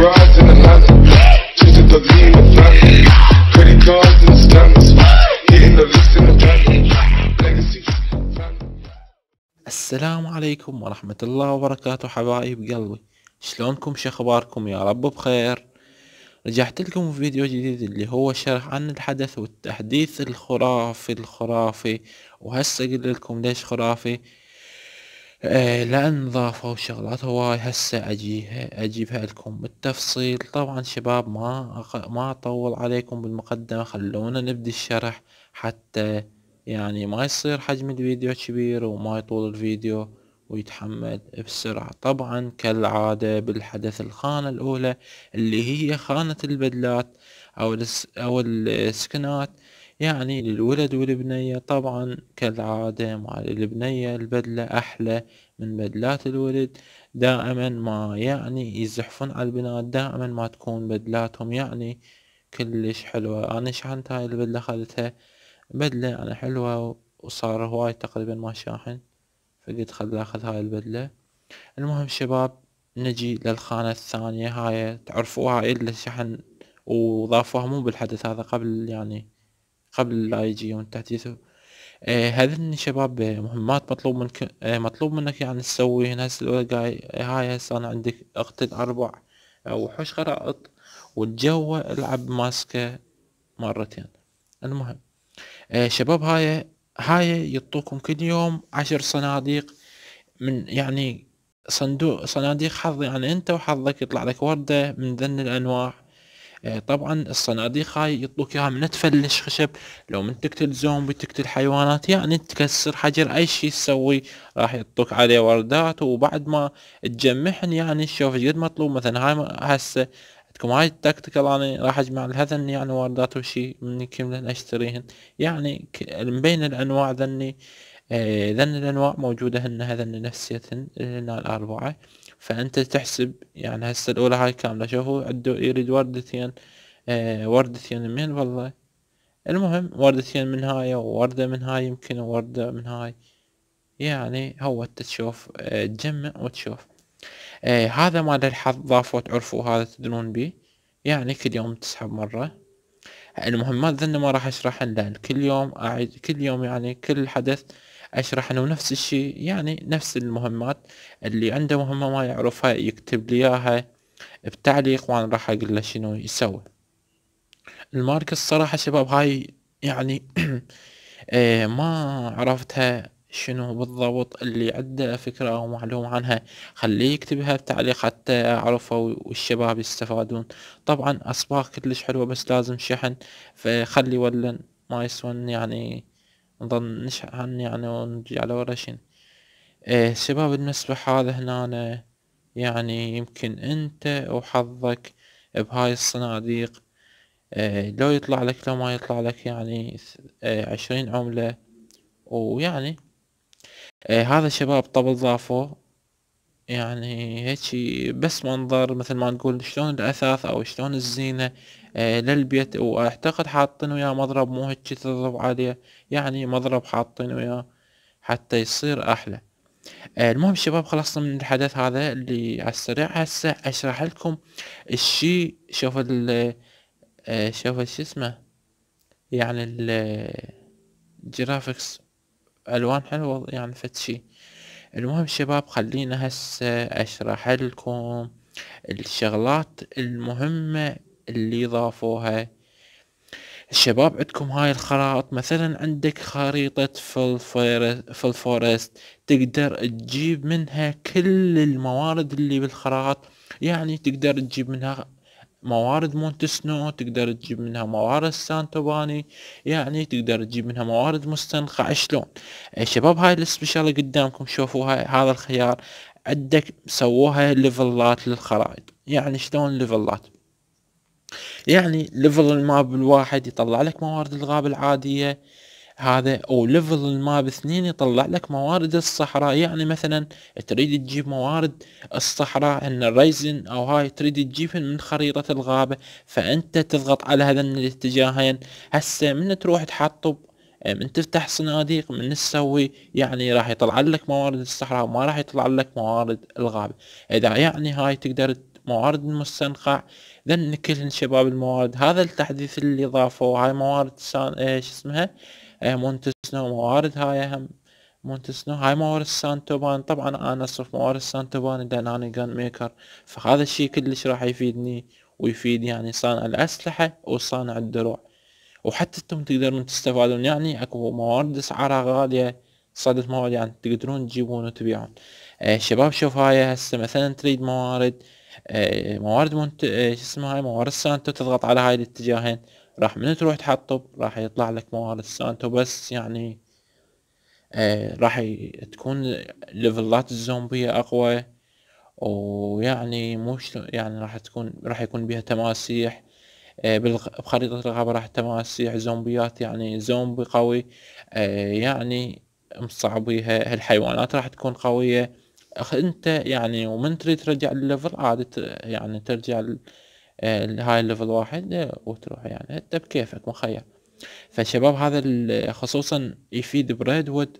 in Atlanta. family. Credit cards and scammers. Hitting the list in the family. السلام عليكم ورحمة الله وبركاته حبايب قلبي شلونكم شخباركم يا رب بخير رجعت لكم في فيديو جديد اللي هو شرح عن الحدث والتحديث الخرافي الخرافي وهسه اقول لكم ليش خرافي آه، لان ضافوا شغلات هواي هسه اجيها اجيبها لكم بالتفصيل طبعا شباب ما ما اطول عليكم بالمقدمه خلونا نبدي الشرح حتى يعني ما يصير حجم الفيديو كبير وما يطول الفيديو ويتحمل بسرعة طبعا كالعادة بالحدث الخانة الأولى اللي هي خانة البدلات أو الس... أو السكنات يعني للولد والبنية طبعا كالعادة مع البنية البدلة أحلى من بدلات الولد دائما ما يعني يزحفون على البنات دائما ما تكون بدلاتهم يعني كلش حلوة أنا شحنت هاي البدلة خذتها بدلة يعني حلوة وصار هواي تقريبا ما شاحن فقلت خل أخذ هاي البدلة المهم شباب نجي للخانة الثانية هاي تعرفوها إلا شحن وضافوها مو بالحدث هذا قبل يعني قبل لا يجي يوم آه هذين شباب آه، مهمات مطلوب منك آه مطلوب منك يعني تسوي هنا الورقة آه، هاي هسه انا عندك اقتل اربع آه، وحوش خرائط والجو العب ماسكة مرتين المهم آه شباب هاي هاي يعطوكم كل يوم عشر صناديق من يعني صندوق صناديق حظ يعني انت وحظك يطلع لك وردة من ذن الانواع آه، طبعا الصناديق هاي يطلوك اياها من تفلش خشب لو من تقتل زومبي تقتل حيوانات يعني تكسر حجر اي شي تسوي راح يطوك عليه وردات وبعد ما تجمعهن يعني شوف قد مطلوب مثلا هاي هسه عندكم هاي التكتيكال انا يعني راح اجمع لهذن يعني واردات وشي من كم اشتريهن يعني من بين الانواع ذني آه، ذن الانواع موجودة هن هذن نفسيتهن آه، الاربعة فانت تحسب يعني هسه الاولى هاي كامله شوفوا عدو يريد وردتين آه وردتين من والله المهم وردتين من هاي ووردة من هاي يمكن وردة من هاي يعني هو تشوف آه تجمع وتشوف آه هذا مال الحظ ضافوا تعرفوا هذا تدرون بيه يعني كل يوم تسحب مرة المهمات يعني ذن ما راح اشرحن لان كل يوم اعيد كل يوم يعني كل حدث اشرح انه نفس الشيء يعني نفس المهمات اللي عنده مهمة ما يعرفها يكتب لي اياها بتعليق وانا راح اقول له شنو يسوي الماركة الصراحة شباب هاي يعني إيه، ما عرفتها شنو بالضبط اللي عنده فكرة أو معلومة عنها خليه يكتبها بتعليق حتى أعرفه والشباب يستفادون طبعا أصباغ كلش حلوة بس لازم شحن فخلي ولا ما يسون يعني نظن نشحن يعني ونجي على ورا شن إيه شباب المسبح هذا هنا يعني يمكن أنت وحظك بهاي الصناديق إيه لو يطلع لك لو ما يطلع لك يعني عشرين عملة ويعني إيه هذا الشباب طب ضافوا يعني هيك بس منظر مثل ما نقول شلون الاثاث او شلون الزينه إيه للبيت واعتقد حاطين وياه مضرب مو هيك تضرب عليه يعني مضرب حاطين وياه حتى يصير احلى إيه، المهم شباب خلصنا من الحدث هذا اللي على السريع هسه اشرح لكم الشي شوف ال إيه، شوف شو اسمه يعني الجرافكس إيه، الوان حلوة يعني فدشي المهم شباب خلينا هسه اشرح لكم الشغلات المهمة اللي ضافوها الشباب عندكم هاي الخرائط مثلا عندك خريطة في الفورست تقدر تجيب منها كل الموارد اللي بالخرائط يعني تقدر تجيب منها موارد مونتسنو تقدر تجيب منها موارد سانتوباني يعني تقدر تجيب منها موارد مستنقع شلون إيه، شباب هاي السبيشالة قدامكم شوفوها هذا الخيار عندك سووها ليفلات للخرائط يعني شلون ليفلات يعني ليفل الماب الواحد يطلع لك موارد الغابة العادية هذا او ليفل الماب اثنين يطلع لك موارد الصحراء يعني مثلا تريد تجيب موارد الصحراء ان الريزن او هاي تريد تجيبهن من خريطة الغابة فانت تضغط على هذا الاتجاهين هسه من تروح تحطب من تفتح صناديق من تسوي يعني راح يطلع لك موارد الصحراء وما راح يطلع لك موارد الغابة اذا يعني هاي تقدر موارد المستنقع ذن كلهن شباب الموارد هذا التحديث اللي ضافوه هاي موارد شو اسمها مونتسنو موارد هاي هم مونتسنو هاي موارد سانتوبان طبعا انا اصرف موارد سانتوبان لان انا جان ميكر فهذا الشي كلش راح يفيدني ويفيد يعني صانع الاسلحة وصانع الدروع وحتى انتم تقدرون تستفادون يعني اكو موارد اسعارها غالية صادت موارد يعني تقدرون تجيبون وتبيعون آه شباب شوف هاي هسه مثلا تريد موارد آه موارد منت... آه شو اسمه هاي موارد سانتو تضغط على هاي الاتجاهين راح من تروح تحطب راح يطلع لك موارد سانتو بس يعني آه راح تكون ليفلات الزومبية أقوى ويعني مو يعني راح تكون راح يكون بها تماسيح آه بخريطة الغابة راح تماسيح زومبيات يعني زومبي قوي آه يعني مصعبيها هالحيوانات راح تكون قوية أخ انت يعني ومن تريد ترجع الليفل عادي يعني ترجع آه، هاي الليفل واحد آه، وتروح يعني انت بكيفك مخير فالشباب هذا خصوصا يفيد بريد وود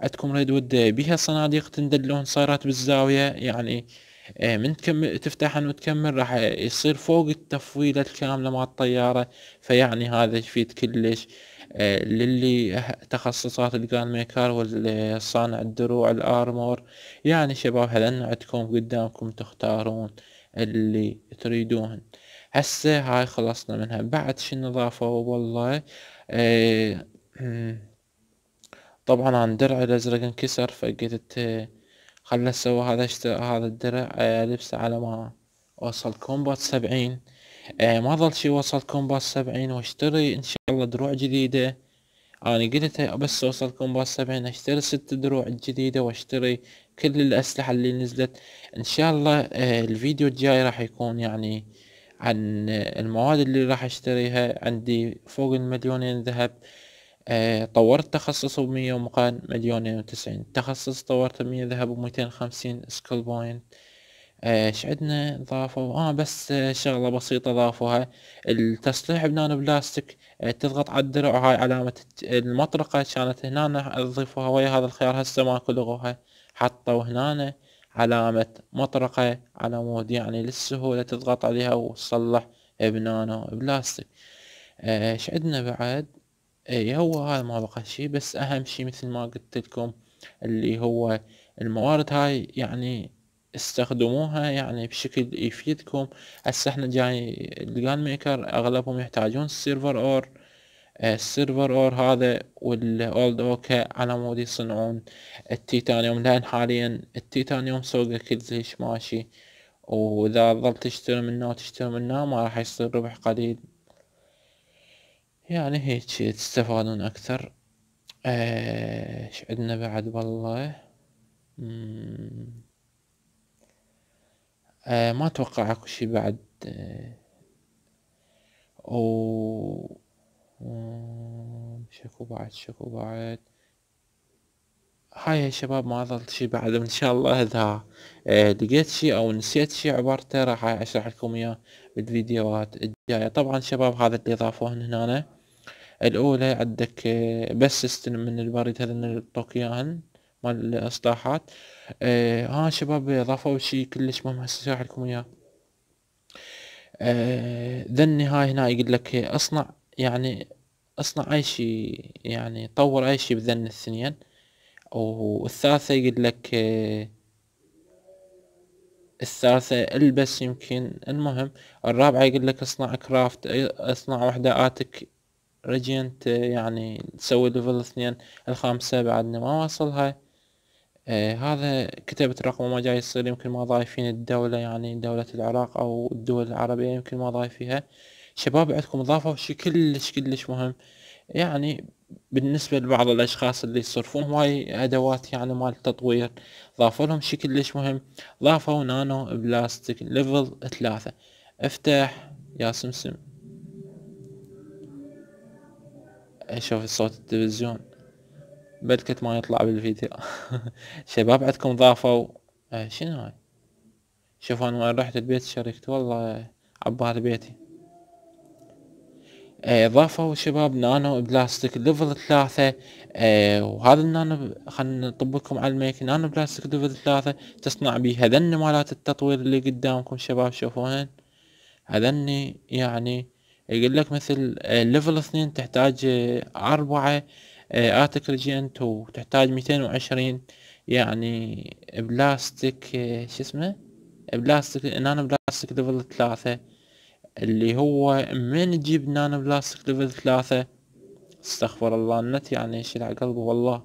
عندكم ريد وود بيها صناديق تندلون صايرات بالزاوية يعني آه، من تكمل تفتحن وتكمل راح يصير فوق التفويلة الكاملة مع الطيارة فيعني هذا يفيد كلش للي تخصصات الجان ميكر والصانع الدروع الارمور يعني شباب هل عندكم قدامكم تختارون اللي تريدوهن هسه هاي خلصنا منها بعد شنو نظافة والله آه، طبعا عن درع الازرق انكسر فقلت آه، خلنا سوى هذا اشتري هذا الدرع آه، لبسه على ما وصل كومبات سبعين ما ظل شي وصل كومبات سبعين واشتري ان شاء الله دروع جديدة انا قلت بس اوصل بس سبعين اشتري ست دروع جديده واشتري كل الاسلحة اللي نزلت ان شاء الله آه، الفيديو الجاي راح يكون يعني عن آه، المواد اللي راح اشتريها عندي فوق المليونين ذهب آه، طورت تخصص بمية ومقال مليونين وتسعين تخصص طورت مية ذهب وميتين خمسين سكول بوينت ايش عندنا ضافوا اه بس شغله بسيطه ضافوها التصليح بنانو بلاستيك آه، تضغط على الدرع هاي علامه المطرقه كانت هنا اضيفوها ويا هذا الخيار هسه ماكو لغوها حطوا هنا علامه مطرقه على مود يعني للسهوله تضغط عليها وتصلح بنانو بلاستيك آه، ايش عندنا بعد اي هو هذا ما بقى شي بس اهم شي مثل ما قلت لكم اللي هو الموارد هاي يعني استخدموها يعني بشكل يفيدكم هسه احنا جاي الجان ميكر اغلبهم يحتاجون السيرفر اور السيرفر آه، اور هذا والاولد اوكا على مود يصنعون التيتانيوم لان حاليا التيتانيوم سوقه كلش ماشي واذا ظل تشتري منه وتشتري منه ما راح يصير ربح قليل يعني هيك تستفادون اكثر آه، ايش عندنا بعد والله مم. آه ما اتوقع اكو شي بعد آه او آه، شكو بعد شكو بعد هاي يا شباب ما ظل شي بعد ان شاء الله اذا آه، لقيت شي او نسيت شي عبارته راح اشرح لكم اياه بالفيديوهات الجايه طبعا شباب هذا اللي ضافوهن هنا الاولى عندك آه، بس من البريد هذا اللي اياهن مال الاصلاحات آه ها شباب اضافوا شي كلش مهم هسه لكم اياه ذني آه هاي هنا يقول لك اصنع يعني اصنع اي شيء يعني طور اي شيء بذن الثنين والثالثة يقول لك آه، الثالثة البس يمكن المهم الرابعة يقول لك اصنع كرافت اصنع وحداتك رجنت يعني تسوي ليفل اثنين الخامسة بعدنا ما واصل هاي آه هذا كتبت رقمه ما جاي يصير يمكن ما ضايفين الدولة يعني دولة العراق أو الدول العربية يمكن ما ضايفيها شباب عندكم ضافوا شي كلش كلش مهم يعني بالنسبة لبعض الأشخاص اللي يصرفون هواي أدوات يعني مال التطوير ضافوا لهم شي كلش مهم ضافوا نانو بلاستيك ليفل ثلاثة افتح يا سمسم اشوف إيه، صوت التلفزيون بالك ما يطلع بالفيديو شباب عندكم ضافوا آه شنو هاي شوف انا وين رحت البيت شركت والله عبار بيتي آه ضافوا شباب نانو بلاستيك ليفل ثلاثة آه وهذا النانو خلنا نطبقكم على الميك نانو بلاستيك ليفل ثلاثة تصنع به هذن مالات التطوير اللي قدامكم شباب شوفوهن هذني يعني يقول لك مثل آه، ليفل اثنين تحتاج آه، اربعة ارتكل جي ان 2 تحتاج 220 يعني بلاستيك آه، شو اسمه بلاستيك نانو بلاستيك ليفل ثلاثة اللي هو من تجيب نانو بلاستيك ليفل ثلاثة استغفر الله النت يعني يشيل على قلبه والله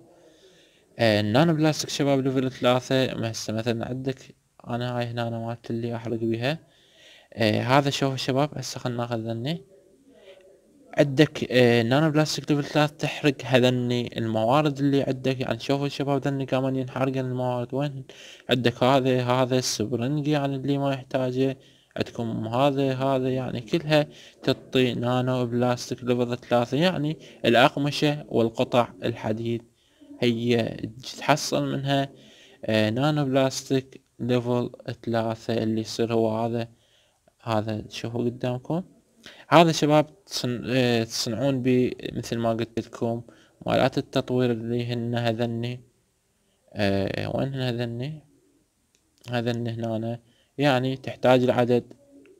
النانو آه، بلاستيك شباب ليفل ثلاثة هسه مثلا عندك انا هاي هنا مالت اللي احرق بيها آه، هذا شوف شباب هسه خلنا ناخذ ذني عندك آه، نانو بلاستيك ليفل 3 تحرق هذني الموارد اللي عندك يعني شوفوا الشباب ذني كمان ينحرقن الموارد وين عندك هذا هذا السبرنج يعني اللي ما يحتاجه عندكم هذا هذا يعني كلها تعطي نانو بلاستيك ليفل 3 يعني الأقمشة والقطع الحديد هي تحصل منها آه، نانو بلاستيك ليفل 3 اللي يصير هو هذا هذا شوفوا قدامكم هذا شباب آه، تصنعون بي مثل ما قلت لكم مالات التطوير اللي هن هذني أه وين هن هذني هذن هنا يعني تحتاج العدد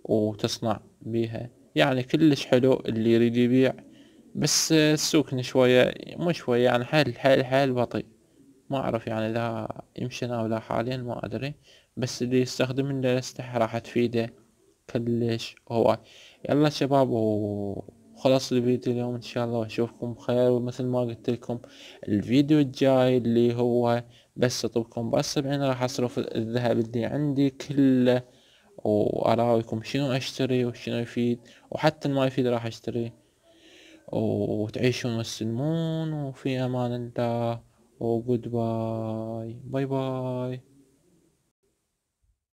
وتصنع بيها يعني كلش حلو اللي يريد يبيع بس السوق شوية مو شوية يعني حيل حيل حيل بطيء ما اعرف يعني اذا يمشي او لا حاليا ما ادري بس اللي يستخدم الاسلحة راح تفيده كلش هواي يلا شباب وخلص الفيديو اليوم ان شاء الله واشوفكم بخير ومثل ما قلت لكم الفيديو الجاي اللي هو بس اطبكم بس بعين راح اصرف الذهب اللي عندي كله واراويكم شنو اشتري وشنو يفيد وحتى ما يفيد راح اشتري وتعيشون وتسلمون وفي امان الله وجود باي باي باي